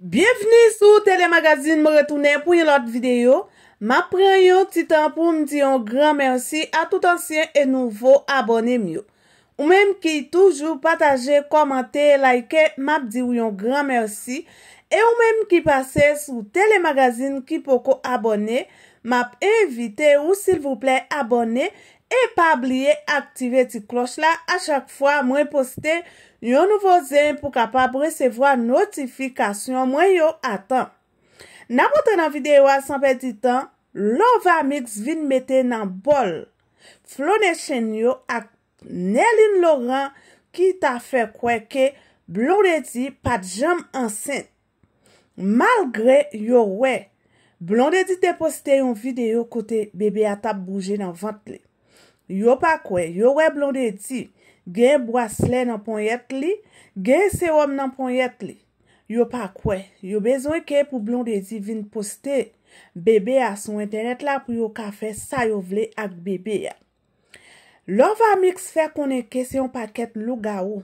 Bienveni sou telemagazin mou retounen pou yon lot videyo. Ma pren yon titan pou mdi yon gran mersi a tout ansyen e nouvo abonem yo. Ou menm ki toujou pataje, komante, laike, ma bdi yon gran mersi. E ou menm ki pase sou telemagazin ki poko abonem. map evite ou sil vouple abone e pa bliye aktive ti kloch la a chak fwa mwen poste yon nouvo zin pou kapap resevo a notifikasyon mwen yo atan. Na pote nan videyo a sanpe di tan, Lovamix vin mette nan bol. Flone chen yo ak Neline Laurent ki ta fe kweke bloneti pat jam ansen. Malgre yo wey, Blondedi te poste yon videyo kote bebe a tap bouje nan vante li. Yo pa kwe, yo we Blondedi gen boasle nan pon yet li, gen serum nan pon yet li. Yo pa kwe, yo bezwen ke pou Blondedi vin poste bebe a son internet la pou yo kafe sa yo vle ak bebe a. Lovamix fe koneke se yon paket lou ga ou.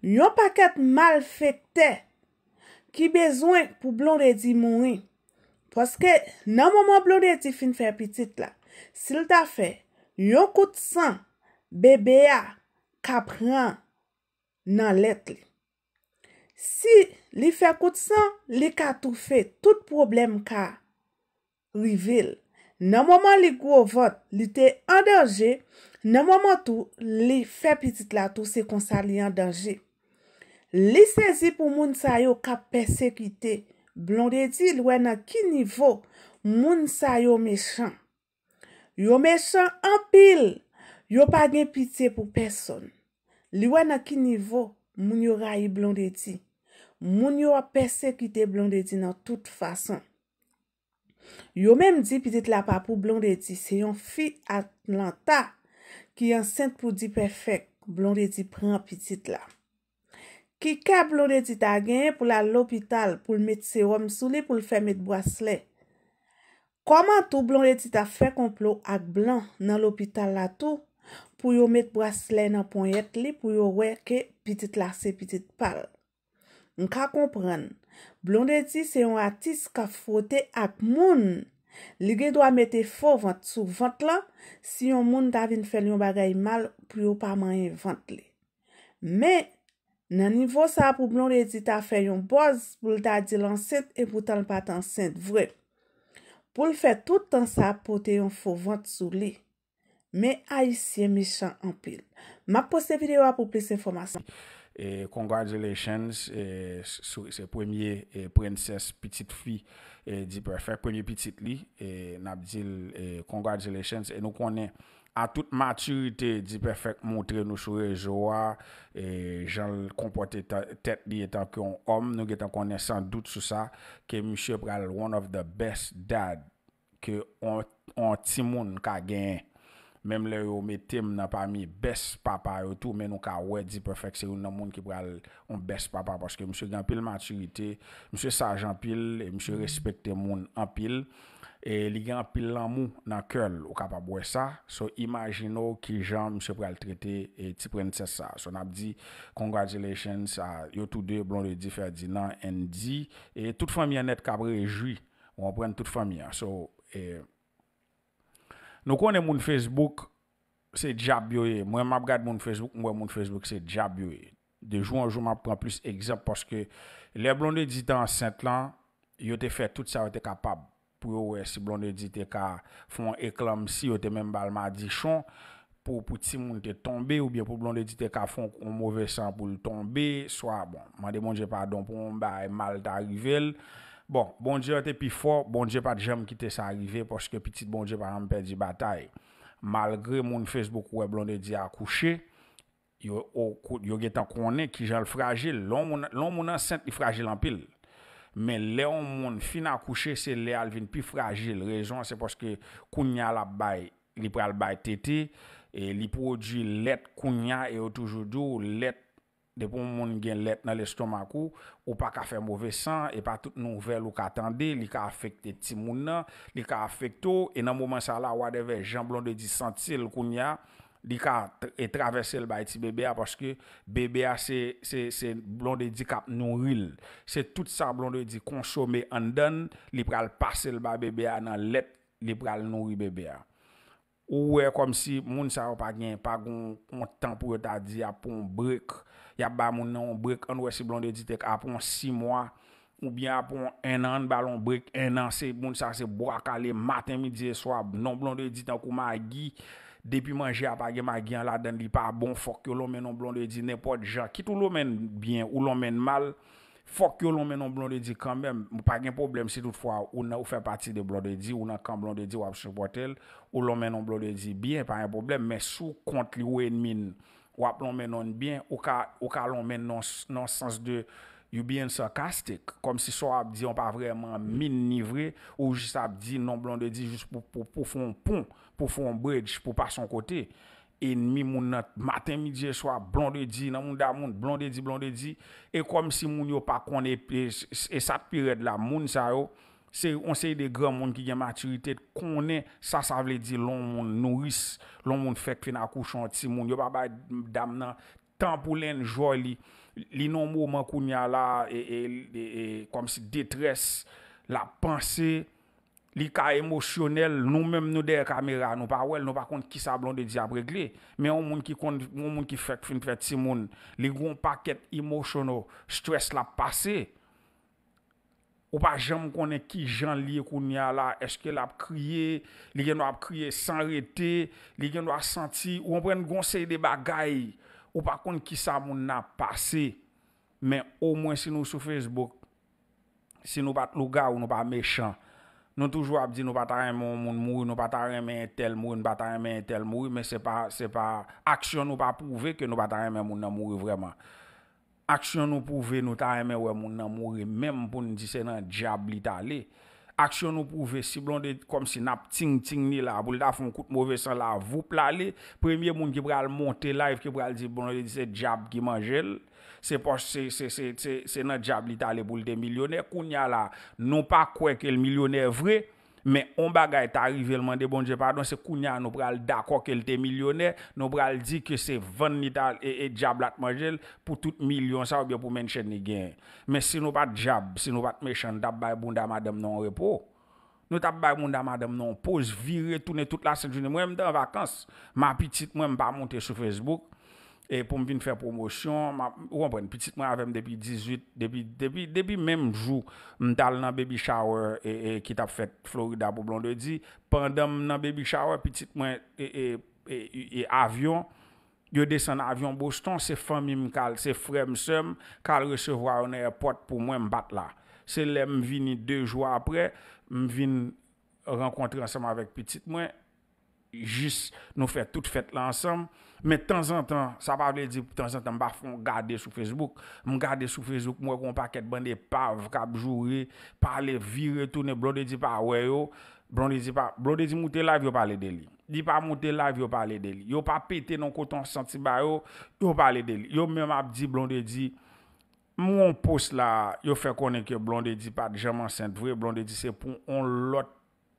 Yo paket mal fekte ki bezwen pou Blondedi mouni. Poske nan mouman blou de ti fin fè piti la, sil ta fè, yon kout san, bebe ya, ka pran nan let li. Si li fè kout san, li ka tou fè, tout problem ka rivele. Nan mouman li gwo vod, li te andanje, nan mouman tou, li fè piti la tou se konsa li andanje. Li sezi pou moun sa yo ka persekite li. Blondedi lwen a ki nivou moun sa yo mechan. Yo mechan anpil, yo pa gen piti pou person. Lwen a ki nivou moun yo rayi blondedi. Moun yo apese kite blondedi nan tout fason. Yo menm di piti la pa pou blondedi se yon fi Atlanta ki yon sent pou di perfek blondedi preman piti la. Ki ke blon de ti ta genye pou la l'opital pou l'met serum sou li pou l'fè met brosle? Koman tou blon de ti ta fè komplo ak blan nan l'opital la tou pou yo met brosle nan pon yet li pou yo weke pitit lase, pitit pal? Nka kompran, blon de ti se yon atis ka fote ak moun. Lige dwa mette fò vant sou vant la si yon moun ta vin fèl yon bagay mal pou yo pa manyen vant li. Men! Nan nivou sa pou blon re di ta fe yon boz pou l da di lan sent e pou tan patan sent vre. Pou l fe toutan sa pou te yon fowant sou li. Me ay siye me chan anpil. Ma pose videyo apou plis informasyon. Congratulations sou se premye prenses pitit fi di prefè. Premye pitit li. Nap dil congratulations e nou konen anpil. A tout maturite di perfek montre nou sou rejoua, jan kompote tet li etan ki yon om, nou getan konen san dout sou sa, ke M. Pral one of the best dad ki yon timoun ka genye. Mem le yo me tem nan pa mi bes papa yo tou men nou ka wè di perfekse yon nan moun ki pral on bes papa. Paske msè gen apil maturite, msè saj an apil, e msè mm-hmm. respekte moun an apil. E li gen apil lan mou nan köl ou ka pa bwe sa. So imagino ki jan msè pral trite e ti prentese sa. So nan ap di congratulations a yo tou de blonde di Ferdinand N.D. E tout famyan net kabre juy ou an pren tout famyan. So e... Nou konen moun Facebook, se dija biyo e. Mwen map gad moun Facebook, mwen moun Facebook se dija biyo e. Dejou anjou map pran plus egzamp, poske le blonde ditan sent lan, yote fe tout sa yote kapab. Pou yo we si blonde ditan ka fon eklam si, yote menm bal ma di chon, pou pouti moun te tombe, ou bien pou blonde ditan ka fon kon mouve san pou l tombe, mwen bon, de moun je padon pou mou mba e mal ta rivel, Bon, bon diyo a te pi for, bon diyo pa di jem kite sa arrive poske pitit bon diyo pa jem perdi batay. Malgre moun Facebook web londe di akouche, yo getan konen ki jan l fragil. Lon moun an sent li fragil an pil. Men leon moun fin akouche se le al vin pi fragil. Rezon se poske kounya la bay, li pral bay teti, e li pou di let kounya e yo toujou dou let. Depon moun gen let nan lestomak ou, ou pa ka fe mouve san, e pa tout nouvel ou ka tende, li ka afekte ti moun nan, li ka afekte ou, e nan mouman sa la wadeve, jan blonde di senti el koun ya, li ka etravesel bay ti bebea, poske bebea se blonde di kap nouril, se tout sa blonde di konsome andan, li pral pase el bay bebea nan let, li pral nouri bebea. Ou wey kom si moun sa wap agyen, pa goun moun tanpou e ta di apon brek, yap ba moun nan on brek, an wè si blonde di tek apon 6 mwa, ou byan apon 1 an balon brek, 1 an se moun sa se bo akale, maten midi e swab, nan blonde di tankou ma agyen, depi manje apage ma agyen la den li pa bon fok, yo lomen non nan blonde di nepot jan, kit ou lomen bien, ou lomen mal, faut que l'on mette un de dit quand même, pas de problème si toutefois on ou fait partie de blond de dit, ou na quand blond de dit ou supporter, ou l'on met un de dit bien, pas un problème, mais sous contre ou ennemi, ou l'on met non bien, ou ka, ou l'on met non, sens de you being sarcastique comme si soit dit on pas vraiment vrai ou juste dit non blond de dit juste pour, pour, pour faire un pont, pour faire un bridge, pour pas son côté. Enmi moun nat, maten, midye, swa, blondedji, nan moun dam moun, blondedji, blondedji, e kom si moun yo pa kone, e sa piret la, moun sa yo, se yon se yi de gran moun ki gen maturitet, kone, sa sa vle di loun moun nouris, loun moun fek fin akou chanti, moun yo pa bay dam nan, tan pou len joli, li nou mou man koun ya la, e kom si detres, la panse, Li ka emosyonel, nou mèm nou der kamera, nou pa wèl, nou pa kont ki sa blon de di ap regle. Mè ou moun ki kon, moun moun ki fèk fin fèk si moun. Li goun pa ket emosyonel, stres la pase. Ou pa jèm konen ki jan liye koun ya la, eske la ap kriye, li gen nou ap kriye san rete, li gen nou ap senti. Ou mwen gonsey de bagay, ou pa kont ki sa moun na pase. Mè ou mwen si nou sou Facebook, si nou pat louga ou nou pat mechan. nous toujours dit dire nous pas taré mon monde mourir nous pas taré mais tel mourir pas mais tel mourir mais c'est pas c'est pas action nous pas prouver que nous pas taré mais monde mourir vraiment action nous prouver nous taré mais ouais monde mourir même pour nous dire c'est un diable allé aksyon nou pou ve si blonde kom si nap ting ting ni la, bou lita foun koute mouve san la, voup la li, premye moun ki pral monte la, ef ki pral di blonde, di se jab gi manjel, se pos se nan jab li ta le bou lite milyonè, koun ya la, nou pa kwe ke l milyonè vre, mais on bagaille arrivé le demander bon Dieu pardon c'est kounya nous pral d'accord qu'elle était millionnaire nous pral dit que c'est vanita et, et diable manger pour tout million ça ou bien pour mention les gain mais si nous pas diab si nous pas méchant d'abay bonda madame non repos nous pas bay bonda madame non pause virer tourner toute la semaine moi même en vacances ma petite moi pas monter sur Facebook et pour me faire promotion on comprendre petit moi avec depuis 18 depuis depuis même jour m'dal dans baby shower et, qui t'a fait Florida pour blonde dit pendant dans baby shower petit moi et, et, et avion yo descend avion Boston c'est famille m'cal c'est frère m'sem cal recevoir un aéroport pour moi m'bat là c'est l'aime vini deux jours après m'vin rencontrer ensemble avec petit moi Jis nou fè tout fèt lansèm Mè tan zan tan Sa pavle di tan zan tan mba fè mou gade sou Facebook Mou gade sou Facebook mwen kon pa ket Bande pav kabjouri Pale viri tout ne blonde di pa we yo Blonde di pa Blonde di moute live yo pale de li Di pa moute live yo pale de li Yo pa pete non koton senti ba yo Yo pale de li Yo mè mab di blonde di Mwen pou se la yo fè konen ke blonde di Pade jèman sent vwe Blonde di se pou on lot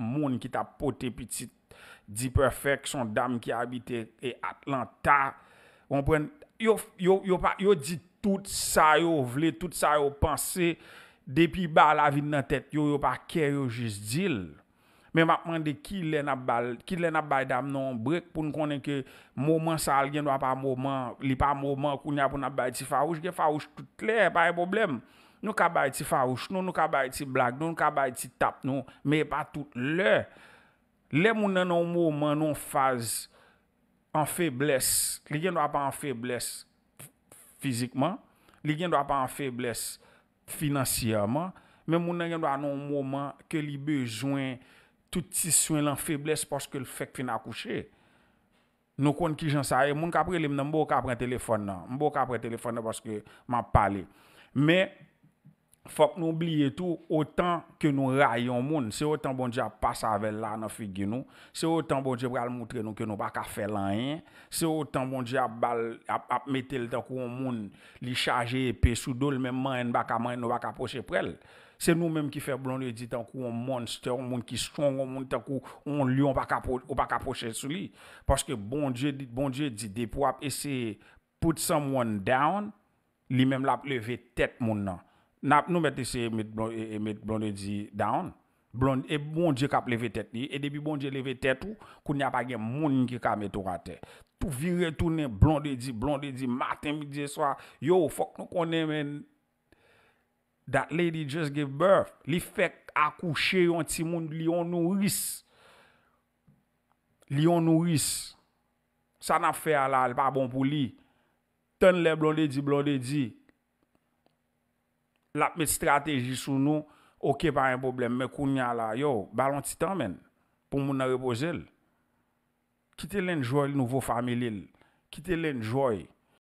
Moun ki ta pote pitit Di Perfek, son dam ki habite e Atlanta. Wompren, yo di tout sa yo vle, tout sa yo panse. Depi ba la vin nan tet, yo yo pa kè yo jis dil. Men wap mende ki lè na bay dam non brek pou nou konen ke mouman sal gen wap a mouman. Li pa mouman koun ya pou nou bay ti farouj. Gen farouj tout lè, pa e problem. Nou ka bay ti farouj, nou nou ka bay ti blag, nou nou ka bay ti tap nou. Men pa tout lè. Le moun nan nou mouman nou faz an febles, li gen nou apan an febles fizikman, li gen nou apan an febles finansyaman, men moun nan gen nou an nou mouman ke li bejwen touti souen lan febles porske l fek fin akouche. Nou kon ki jansaye, moun kapre li mnen mbo kapre telefon nan, mbo kapre telefon nan porske man pale. Men, Fop nou bliye tou, otan ke nou rayon moun, se otan bon di ap pasavel la nan figye nou, se otan bon di ap bral moutre nou ke nou baka fè lan yin, se otan bon di ap metel tan kou an moun li chaje epe sou do l men man en baka man en nou baka poche prel, se nou menm ki fè blon di tan kou an monster, an moun ki skong an moun tan kou an lion ou baka poche sou li, paske bon di bon ap di depo ap ese put someone down, li menm la pleve tet moun nan. Nap nou mette se e mette blonde di down. E bonje kap leve tet ni. E debi bonje leve tet ou. Koun nye apage moun nge ka mette ou ate. Tou vire tou nen blonde di, blonde di. Maten midye swa. Yo, fok nou konen men. That lady just gave birth. Li fek akouche yon ti moun li yon nouris. Li yon nouris. Sa nap fe alal pa bon pou li. Ten le blonde di, blonde di. Li. l apme strategi sou nou, oke pa yon problem, me kounya la, yo, balon ti tan men, pou moun a repose l. Kite l en joy l nouvo familil, kite l en joy,